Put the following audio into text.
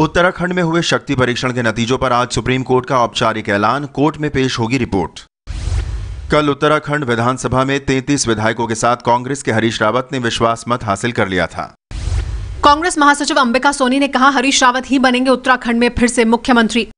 उत्तराखंड में हुए शक्ति परीक्षण के नतीजों पर आज सुप्रीम कोर्ट का औपचारिक ऐलान कोर्ट में पेश होगी रिपोर्ट कल उत्तराखंड विधानसभा में 33 विधायकों के साथ कांग्रेस के हरीश रावत ने विश्वास मत हासिल कर लिया था कांग्रेस महासचिव अंबिका सोनी ने कहा हरीश रावत ही बनेंगे उत्तराखंड में फिर से मुख्यमंत्री